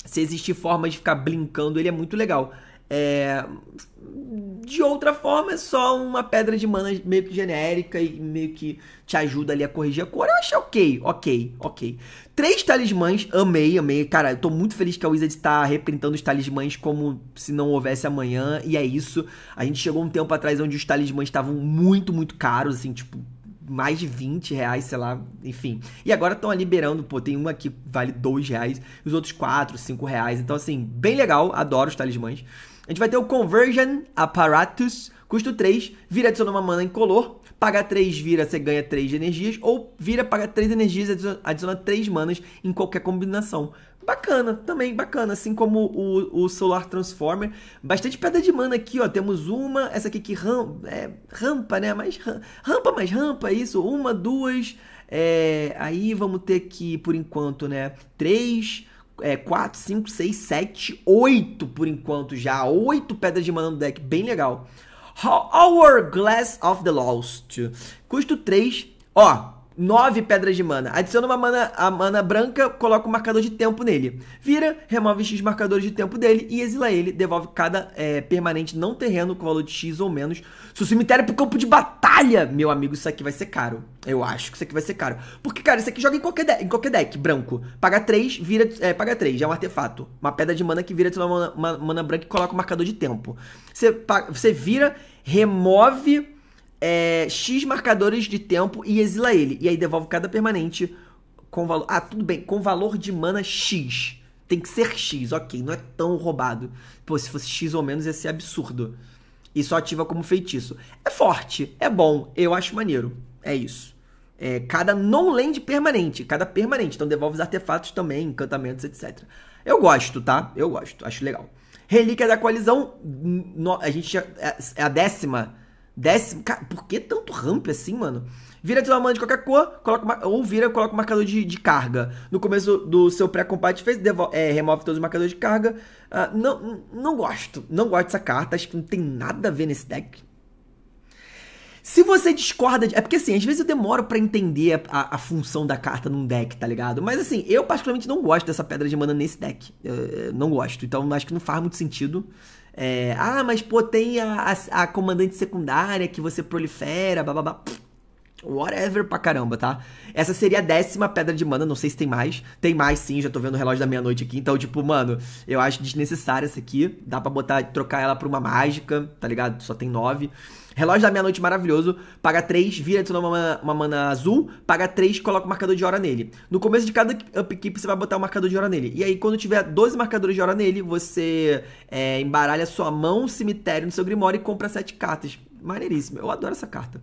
Se existir forma de ficar brincando ele é muito legal. É, de outra forma, é só uma pedra de mana meio que genérica e meio que te ajuda ali a corrigir a cor. Eu achei ok, ok, ok. Três talismãs, amei, amei. Cara, eu tô muito feliz que a Wizard está reprintando os talismãs como se não houvesse amanhã. E é isso. A gente chegou um tempo atrás onde os talismãs estavam muito, muito caros, assim, tipo, mais de 20 reais, sei lá, enfim. E agora estão liberando, pô, tem uma que vale 2 reais, os outros 4, 5 reais. Então, assim, bem legal, adoro os talismãs. A gente vai ter o Conversion Apparatus, custo 3, vira adiciona uma mana em color paga 3, vira, você ganha 3 energias, ou vira, paga 3 energias, adiciona, adiciona 3 manas em qualquer combinação. Bacana, também bacana, assim como o, o Solar Transformer. Bastante pedra de mana aqui, ó. Temos uma, essa aqui que rampa, é, rampa, né? Mais rampa, mais rampa, isso. Uma, duas. É, aí vamos ter aqui, por enquanto, né? Três é, 4, 5, 6, 7, 8 por enquanto já. 8 pedras de mana no deck, bem legal. Hourglass of the Lost. Custo 3. Ó, 9 pedras de mana. Adiciona uma mana, a mana branca, coloca o um marcador de tempo nele. Vira, remove X marcadores de tempo dele e exila ele. Devolve cada é, permanente não terreno com valor de X ou menos. Seu cemitério é pro campo de batalha. Meu amigo, isso aqui vai ser caro. Eu acho que isso aqui vai ser caro. Porque, cara, isso aqui joga em qualquer, deck, em qualquer deck branco. Paga 3, vira. É, paga 3, é um artefato. Uma pedra de mana que vira uma mana, uma mana branca e coloca o um marcador de tempo. Você, você vira, remove é, X marcadores de tempo e exila ele. E aí devolve cada permanente com valor. Ah, tudo bem, com valor de mana X. Tem que ser X, ok, não é tão roubado. Pô, se fosse X ou menos ia ser absurdo. E só ativa como feitiço. É forte, é bom, eu acho maneiro. É isso. É, cada non-land permanente, cada permanente. Então devolve os artefatos também, encantamentos, etc. Eu gosto, tá? Eu gosto, acho legal. Relíquia da coalizão, no, a gente é, é a décima Décimo. Cara, por que tanto ramp assim, mano? Vira desarmando de qualquer cor, coloca, ou vira, coloca o marcador de, de carga. No começo do seu pré-combate fez, é, remove todos os marcadores de carga. Uh, não, não gosto. Não gosto dessa carta. Acho que não tem nada a ver nesse deck. Se você discorda de... É porque assim, às vezes eu demoro para entender a, a, função da carta num deck, tá ligado? Mas assim, eu particularmente não gosto dessa pedra de mana nesse deck. Eu, eu não gosto. Então acho que não faz muito sentido. É, ah, mas pô, tem a, a, a, comandante secundária que você prolifera, bababá. Whatever pra caramba, tá? Essa seria a décima pedra de mana, não sei se tem mais. Tem mais sim, já tô vendo o relógio da meia-noite aqui. Então, tipo, mano, eu acho desnecessária essa aqui. Dá pra botar, trocar ela por uma mágica, tá ligado? Só tem nove. Relógio da meia-noite maravilhoso, paga 3, vira adiciona uma, uma mana azul, paga 3, coloca o marcador de hora nele. No começo de cada upkeep você vai botar o marcador de hora nele. E aí quando tiver 12 marcadores de hora nele, você é, embaralha sua mão, cemitério no seu grimório e compra 7 cartas. Maneiríssimo, eu adoro essa carta.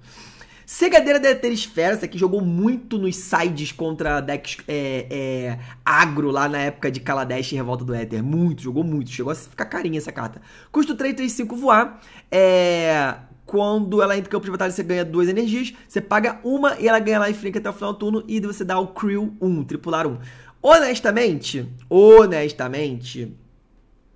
Segadeira da Eterisfera, essa aqui jogou muito nos sides contra decks é, é, agro lá na época de Kaladesh e Revolta do Éter. Muito, jogou muito. Chegou a ficar carinha essa carta. Custo 5 voar. É, quando ela entra em campo de batalha, você ganha duas energias, você paga uma e ela ganha lá em frente até o final do turno e você dá o crew 1, tripular 1. Honestamente, honestamente,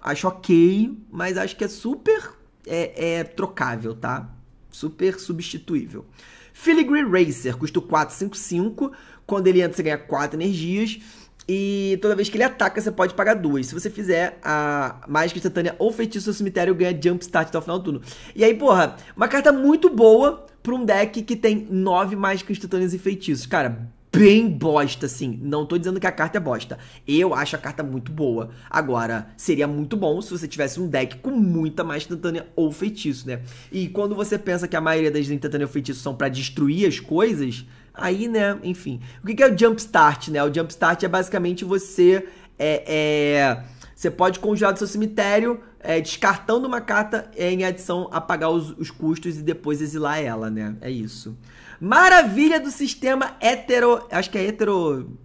acho ok, mas acho que é super é, é trocável, tá? Super substituível. Filigree Racer, custa 4,55. Quando ele entra, você ganha 4 energias. E toda vez que ele ataca, você pode pagar duas. Se você fizer a mágica instantânea ou feitiço do seu cemitério, ganha jump start até o final do turno. E aí, porra, uma carta muito boa pra um deck que tem nove mágicas instantâneas e feitiços. Cara, bem bosta, assim. Não tô dizendo que a carta é bosta. Eu acho a carta muito boa. Agora, seria muito bom se você tivesse um deck com muita mágica instantânea ou feitiço, né? E quando você pensa que a maioria das instantâneas ou feitiços são para destruir as coisas Aí, né, enfim. O que é o jumpstart, né? O jumpstart é basicamente você. É, é, você pode conjurar do seu cemitério, é, descartando uma carta em adição a pagar os, os custos e depois exilar ela, né? É isso. Maravilha do sistema hetero. Acho que é hetero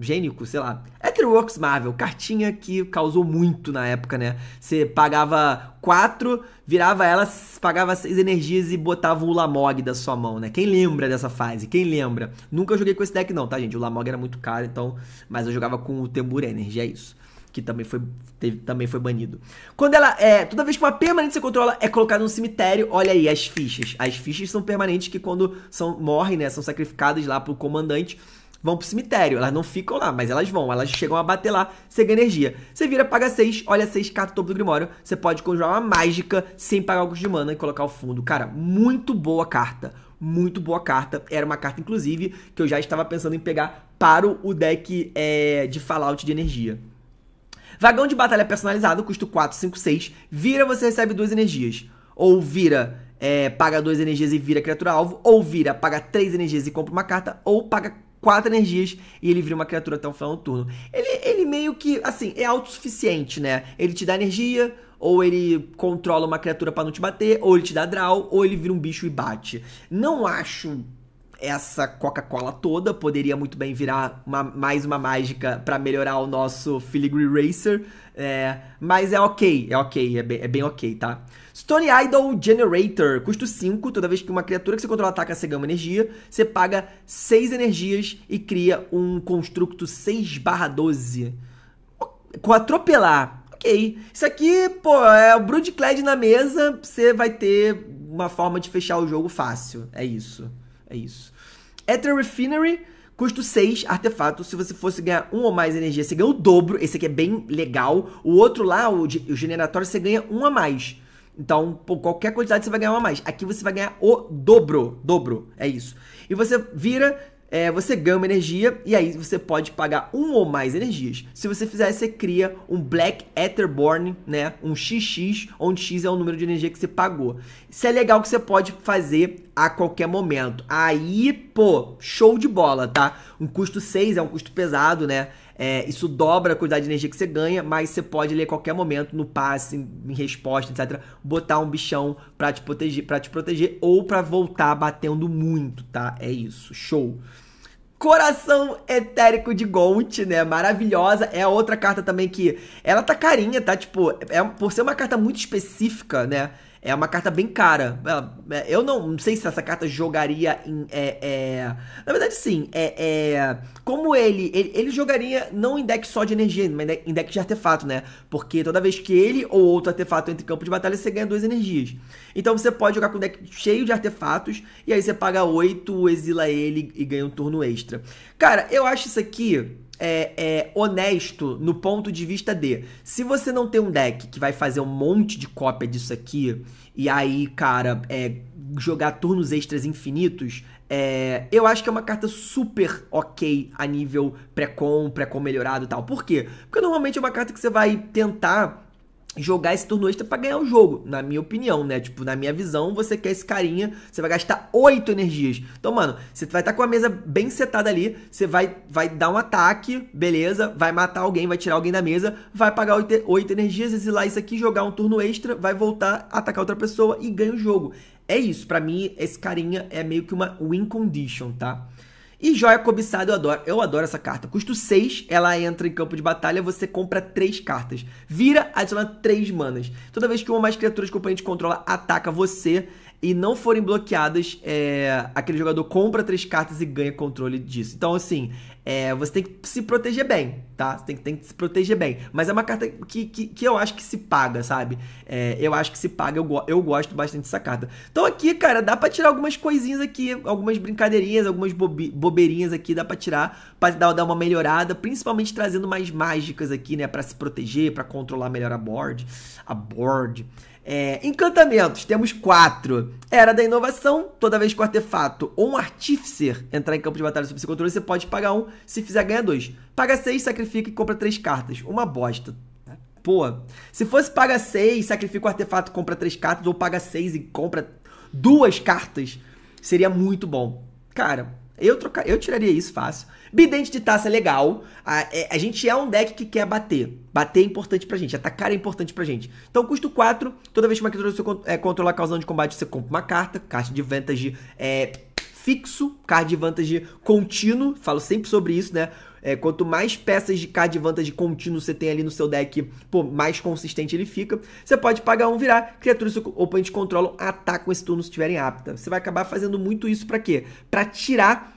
gênico, sei lá. Heteroworks Marvel, cartinha que causou muito na época, né? Você pagava 4, virava ela, pagava 6 energias e botava o Lamog da sua mão, né? Quem lembra dessa fase? Quem lembra? Nunca joguei com esse deck não, tá, gente? O Lamog era muito caro, então, mas eu jogava com o Tembur Energy, é isso. Que também foi, teve, também foi banido. Quando ela é. Toda vez que uma permanente você controla é colocada no cemitério, olha aí as fichas. As fichas são permanentes que quando são, morrem, né? São sacrificadas lá pro comandante vão pro cemitério. Elas não ficam lá, mas elas vão. Elas chegam a bater lá, você ganha energia. Você vira, paga 6, olha 6, carta topo do Grimório. Você pode conjurar uma mágica sem pagar o custo de mana e colocar o fundo. Cara, muito boa carta. Muito boa carta. Era uma carta, inclusive, que eu já estava pensando em pegar para o deck é, de Fallout de energia. Vagão de batalha personalizado, custo 4, 5, 6. Vira, você recebe duas energias. Ou vira, é, paga duas energias e vira criatura alvo. Ou vira, paga três energias e compra uma carta. Ou paga quatro energias e ele vira uma criatura até o final do turno. Ele, ele meio que, assim, é autossuficiente, né? Ele te dá energia, ou ele controla uma criatura para não te bater, ou ele te dá draw, ou ele vira um bicho e bate. Não acho essa Coca-Cola toda, poderia muito bem virar uma, mais uma mágica para melhorar o nosso Filigree Racer, é, mas é ok, é ok, é bem, é bem ok, tá? Stone Idol Generator. Custo 5. Toda vez que uma criatura que você controla ataca, você uma energia. Você paga 6 energias e cria um construto 6 12. Com atropelar. Ok. Isso aqui, pô, é o Broodclad na mesa. Você vai ter uma forma de fechar o jogo fácil. É isso. É isso. Ether Refinery. Custo 6, artefato. Se você fosse ganhar um ou mais energia, você ganha o dobro. Esse aqui é bem legal. O outro lá, o, de, o generatório, você ganha um a mais. Então, por qualquer quantidade você vai ganhar uma mais. Aqui você vai ganhar o dobro. Dobro, é isso. E você vira, é, você ganha uma energia e aí você pode pagar um ou mais energias. Se você fizer, você cria um Black Etherborn, né? Um XX, onde X é o número de energia que você pagou. Isso é legal que você pode fazer a qualquer momento. Aí, pô, show de bola, tá? Um custo 6 é um custo pesado, né? É, isso dobra a quantidade de energia que você ganha, mas você pode ler a qualquer momento, no passe, em resposta, etc., botar um bichão pra te proteger, pra te proteger ou pra voltar batendo muito, tá? É isso, show. Coração Etérico de Gont, né? Maravilhosa. É outra carta também que. Ela tá carinha, tá? Tipo, é, por ser uma carta muito específica, né? É uma carta bem cara. É, eu não sei se essa carta jogaria em. É, é... Na verdade, sim. É, é... Como ele, ele, ele. jogaria não em deck só de energia, mas em deck de artefato, né? Porque toda vez que ele ou outro artefato entra em campo de batalha, você ganha duas energias. Então você pode jogar com um deck cheio de artefatos. E aí você paga oito, exila ele e ganha um turno extra. Cara, eu acho isso aqui é, é, honesto no ponto de vista de se você não tem um deck que vai fazer um monte de cópia disso aqui e aí, cara, é, jogar turnos extras infinitos, é, eu acho que é uma carta super ok a nível pré-com, pré-com melhorado e tal. Por quê? Porque normalmente é uma carta que você vai tentar jogar esse turno extra para ganhar o jogo, na minha opinião, né? Tipo, na minha visão, você quer esse carinha, você vai gastar 8 energias. Então, mano, você vai estar tá com a mesa bem setada ali, você vai, vai dar um ataque, beleza? Vai matar alguém, vai tirar alguém da mesa, vai pagar 8, 8 energias, exilar isso aqui, jogar um turno extra, vai voltar, atacar outra pessoa e ganha o jogo. É isso, para mim, esse carinha é meio que uma win condition, tá? E Joia Cobiçada, eu adoro, eu adoro essa carta. Custo 6, ela entra em campo de batalha, você compra 3 cartas. Vira, adiciona 3 manas. Toda vez que uma ou mais criaturas que o oponente controla ataca você, e não forem bloqueadas, é, aquele jogador compra três cartas e ganha controle disso. Então, assim, é, você tem que se proteger bem, tá? Você tem, tem que se proteger bem. Mas é uma carta que, que, que eu acho que se paga, sabe? É, eu acho que se paga, eu, eu gosto bastante dessa carta. Então aqui, cara, dá pra tirar algumas coisinhas aqui, algumas brincadeirinhas, algumas bobeirinhas aqui, dá pra tirar, pra dar, dar uma melhorada, principalmente trazendo mais mágicas aqui, né? Pra se proteger, pra controlar melhor a board. A board. É, encantamentos, temos quatro. Era da inovação, toda vez que o artefato ou um artífice entrar em campo de batalha sob seu controle, você pode pagar um, se fizer ganha dois. Paga seis, sacrifica e compra três cartas. Uma bosta. Pô, se fosse paga seis, sacrifica o artefato, compra três cartas, ou paga seis e compra duas cartas, seria muito bom. Cara, eu, trocar, eu tiraria isso fácil. Bidente de taça é legal. A, é, a gente é um deck que quer bater. Bater é importante pra gente, atacar é importante pra gente. Então, custo 4, toda vez que uma criatura você é, controlar causando de combate, você compra uma carta, carta de vantage é, fixo, card de vantage contínuo, falo sempre sobre isso, né? É, quanto mais peças de card de vantagem contínuo você tem ali no seu deck, pô, mais consistente ele fica. Você pode pagar um, virar, criaturas que oponente controlam, atacam esse turno se estiverem apta. Você vai acabar fazendo muito isso para quê? Para tirar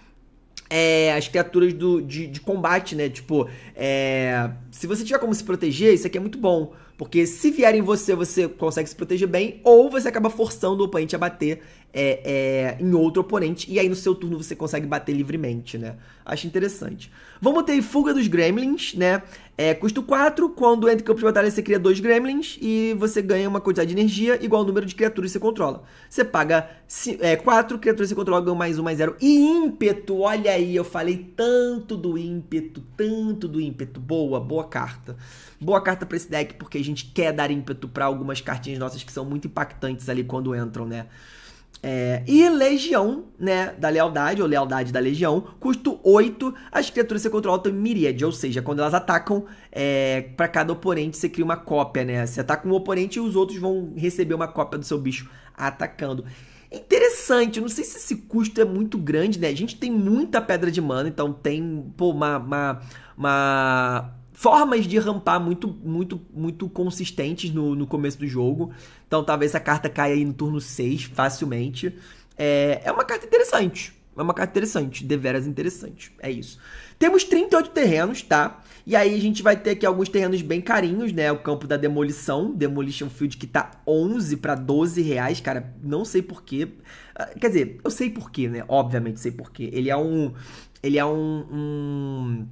é, as criaturas do, de, de, combate, né? Tipo, é, se você tiver como se proteger, isso aqui é muito bom. Porque se vier em você, você consegue se proteger bem, ou você acaba forçando o oponente a bater é, é, em outro oponente, e aí no seu turno você consegue bater livremente, né? Acho interessante. Vamos ter Fuga dos Gremlins, né? É, custo 4, quando entra em campo de batalha você cria dois Gremlins e você ganha uma quantidade de energia igual ao número de criaturas que você controla. Você paga 4, é, criaturas que você controla ganha mais 1, um, mais 0. E ímpeto, olha aí, eu falei tanto do ímpeto, tanto do ímpeto. Boa, boa carta. Boa carta pra esse deck, porque a gente quer dar ímpeto para algumas cartinhas nossas que são muito impactantes ali quando entram, né? É, e Legião, né, da Lealdade, ou Lealdade da Legião, custo 8. As criaturas que você controla têm miríade, ou seja, quando elas atacam, é, para cada oponente você cria uma cópia, né? Você ataca um oponente e os outros vão receber uma cópia do seu bicho atacando. Interessante, não sei se esse custo é muito grande, né? A gente tem muita pedra de mana, então tem, pô, uma, uma, uma formas de rampar muito, muito, muito consistentes no, no começo do jogo. Então talvez essa carta caia aí no turno 6 facilmente. É, é uma carta interessante. É uma carta interessante, deveras interessante. É isso. Temos 38 terrenos, tá? E aí a gente vai ter aqui alguns terrenos bem carinhos, né? O campo da demolição, Demolition Field, que tá 11 para 12 reais, cara. Não sei porquê. Ah, quer dizer, eu sei porquê, né? Obviamente sei porquê. Ele é um. Ele é um, um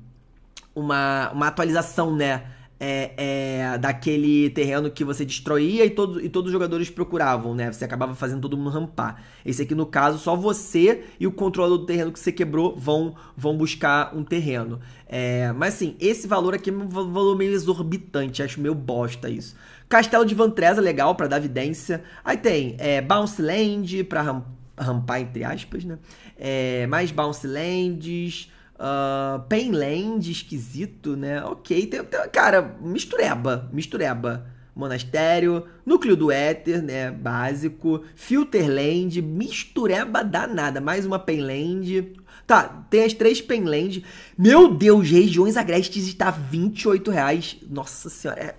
uma, uma atualização, né? É, é, daquele terreno que você destruía e, todo, e todos os jogadores procuravam, né? Você acabava fazendo todo mundo rampar. Esse aqui, no caso, só você e o controlador do terreno que você quebrou vão, vão buscar um terreno. É, mas assim, esse valor aqui é um valor meio exorbitante, acho meio bosta isso. Castelo de Vantresa, legal, para dar evidência. Aí tem é, Bounce Land, pra rampar, entre aspas, né? É, mais Bounce Lands Uh, ah, Painland, esquisito, né? Ok, tem, tem, cara, mistureba, mistureba. Monastério, núcleo do éter, né? Básico, Filterland, mistureba danada. Mais uma Painland. Tá, tem as três Painland. Meu Deus, regiões agrestes está 28 reais. Nossa senhora, é...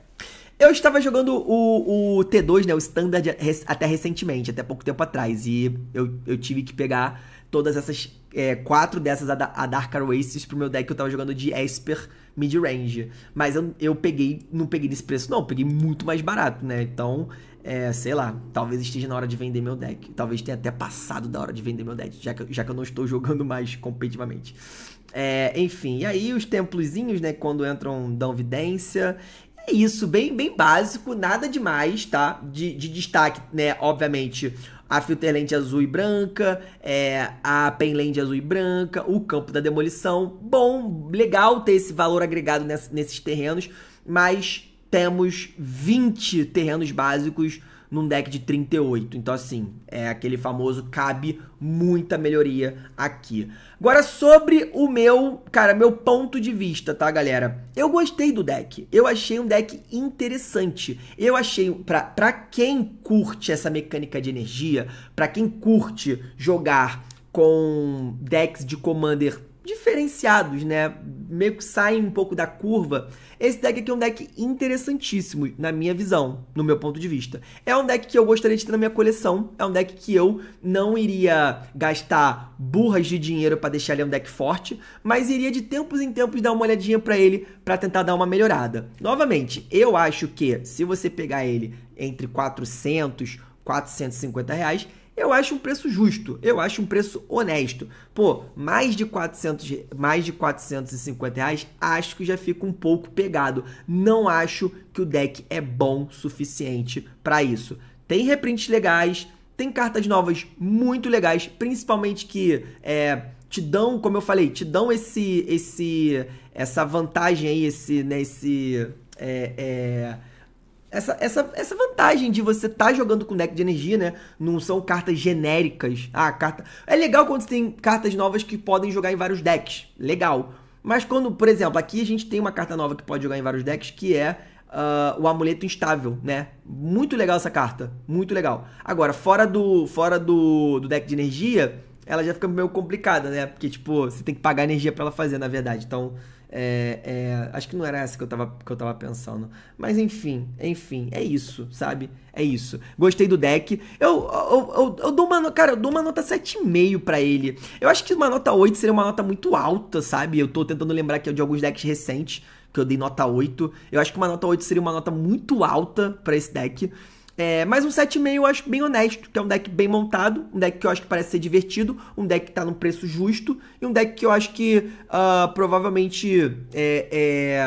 Eu estava jogando o, o, T2, né? O Standard até recentemente, até pouco tempo atrás. E eu, eu tive que pegar todas essas é, quatro dessas a, Darker a Dark Oasis pro meu deck que eu tava jogando de Esper mid-range. Mas eu, eu peguei, não peguei nesse preço não, peguei muito mais barato, né? Então, é, sei lá, talvez esteja na hora de vender meu deck. Talvez tenha até passado da hora de vender meu deck, já que, já que eu não estou jogando mais competitivamente. É, enfim, e aí os templozinhos, né, quando entram, dão vidência. É isso, bem, bem básico, nada demais, tá? De, de destaque, né, obviamente, a filter lente azul e branca, é, a lente azul e branca, o Campo da Demolição. Bom, legal ter esse valor agregado nesses terrenos, mas temos 20 terrenos básicos num deck de 38. Então, assim, é aquele famoso cabe muita melhoria aqui. Agora, sobre o meu, cara, meu ponto de vista, tá, galera? Eu gostei do deck. Eu achei um deck interessante. Eu achei, pra, pra quem curte essa mecânica de energia, pra quem curte jogar com decks de Commander diferenciados, né? Meio que saem um pouco da curva. Esse deck aqui é um deck interessantíssimo, na minha visão, no meu ponto de vista. É um deck que eu gostaria de ter na minha coleção. É um deck que eu não iria gastar burras de dinheiro para deixar ele um deck forte, mas iria de tempos em tempos dar uma olhadinha para ele para tentar dar uma melhorada. Novamente, eu acho que se você pegar ele entre 400, 450 reais, eu acho um preço justo, eu acho um preço honesto. Pô, mais de 400, mais de 450 reais, acho que já fica um pouco pegado. Não acho que o deck é bom suficiente para isso. Tem reprints legais, tem cartas novas muito legais, principalmente que é, te dão, como eu falei, te dão esse, esse, essa vantagem aí, esse, né, esse, é, é essa, essa, essa vantagem de você estar tá jogando com deck de energia, né? Não são cartas genéricas. Ah, carta. É legal quando você tem cartas novas que podem jogar em vários decks. Legal. Mas quando, por exemplo, aqui a gente tem uma carta nova que pode jogar em vários decks, que é Uh, o amuleto instável, né? Muito legal essa carta, muito legal. Agora, fora do fora do, do deck de energia, ela já fica meio complicada, né? Porque, tipo, você tem que pagar energia para ela fazer, na verdade. Então, é, é, acho que não era essa que eu, tava, que eu tava pensando. Mas enfim, enfim, é isso, sabe? É isso. Gostei do deck. Eu, eu, eu, eu dou uma cara, eu dou uma nota 7,5 para ele. Eu acho que uma nota 8 seria uma nota muito alta, sabe? Eu tô tentando lembrar aqui de alguns decks recentes que eu dei nota 8. Eu acho que uma nota 8 seria uma nota muito alta para esse deck. É, mas um 7,5 eu acho bem honesto, que é um deck bem montado, um deck que eu acho que parece ser divertido, um deck que tá num preço justo, e um deck que eu acho que uh, provavelmente é,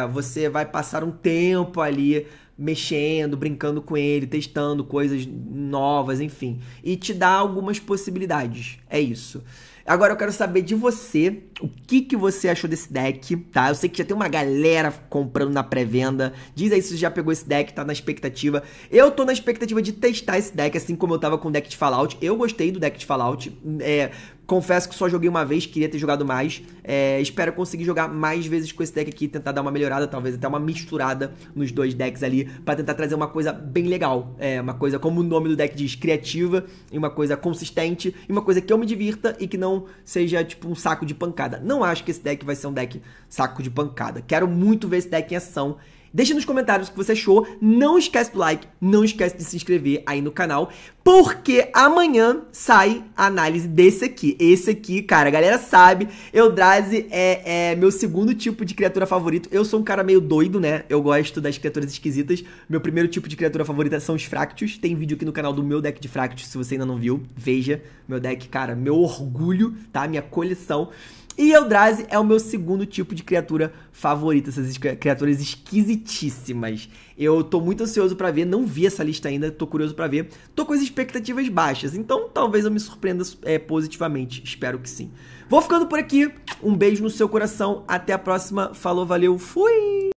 é, você vai passar um tempo ali mexendo, brincando com ele, testando coisas novas, enfim. E te dá algumas possibilidades. É isso. Agora eu quero saber de você, o que, que você achou desse deck, tá? Eu sei que já tem uma galera comprando na pré-venda. Diz aí se você já pegou esse deck, tá na expectativa. Eu tô na expectativa de testar esse deck, assim como eu tava com o deck de Fallout. Eu gostei do deck de Fallout. É, Confesso que só joguei uma vez, queria ter jogado mais. É, espero conseguir jogar mais vezes com esse deck aqui, tentar dar uma melhorada, talvez até uma misturada nos dois decks ali, para tentar trazer uma coisa bem legal. É, uma coisa, como o nome do deck diz, criativa, e uma coisa consistente, e uma coisa que eu me divirta e que não seja tipo um saco de pancada. Não acho que esse deck vai ser um deck saco de pancada. Quero muito ver esse deck em ação Deixa nos comentários o que você achou. Não esquece do like, não esquece de se inscrever aí no canal, porque amanhã sai a análise desse aqui. Esse aqui, cara, a galera sabe, Eldrazi é, é meu segundo tipo de criatura favorito. Eu sou um cara meio doido, né? Eu gosto das criaturas esquisitas. Meu primeiro tipo de criatura favorita são os Fractus. Tem vídeo aqui no canal do meu deck de Fractus, se você ainda não viu, veja. Meu deck, cara, meu orgulho, tá? Minha coleção. E Eldrazi é o meu segundo tipo de criatura favorita, essas criaturas esquisitíssimas. Eu tô muito ansioso para ver, não vi essa lista ainda, tô curioso para ver. Tô com as expectativas baixas, então talvez eu me surpreenda é, positivamente, espero que sim. Vou ficando por aqui, um beijo no seu coração, até a próxima, falou, valeu, fui!